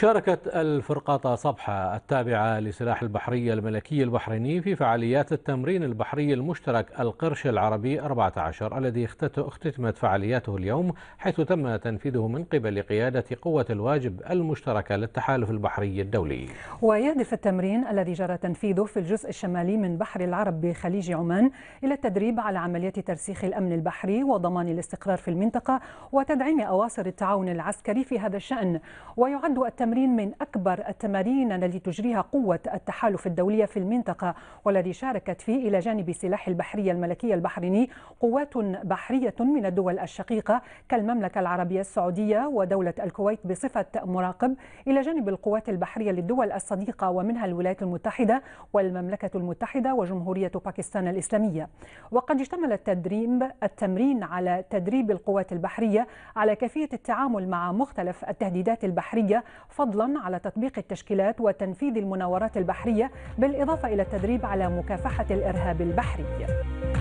شاركت الفرقاطة صبحة التابعة لسلاح البحرية الملكي البحريني في فعاليات التمرين البحري المشترك القرش العربي 14 الذي اختتمت فعالياته اليوم حيث تم تنفيذه من قبل قيادة قوة الواجب المشتركة للتحالف البحري الدولي ويهدف التمرين الذي جرى تنفيذه في الجزء الشمالي من بحر العرب بخليج عمان إلى التدريب على عملية ترسيخ الأمن البحري وضمان الاستقرار في المنطقة وتدعيم أواصر التعاون العسكري في هذا الشأن ويعد التمرين تمرين من أكبر التمارين التي تجريها قوة التحالف الدولية في المنطقة والذي شاركت فيه إلى جانب سلاح البحرية الملكية البحريني قوات بحرية من الدول الشقيقة كالمملكة العربية السعودية ودولة الكويت بصفة مراقب إلى جانب القوات البحرية للدول الصديقة ومنها الولايات المتحدة والمملكة المتحدة وجمهورية باكستان الإسلامية وقد اشتمل التدريب التمرين على تدريب القوات البحرية على كيفية التعامل مع مختلف التهديدات البحرية فضلا على تطبيق التشكيلات وتنفيذ المناورات البحرية بالإضافة إلى التدريب على مكافحة الإرهاب البحري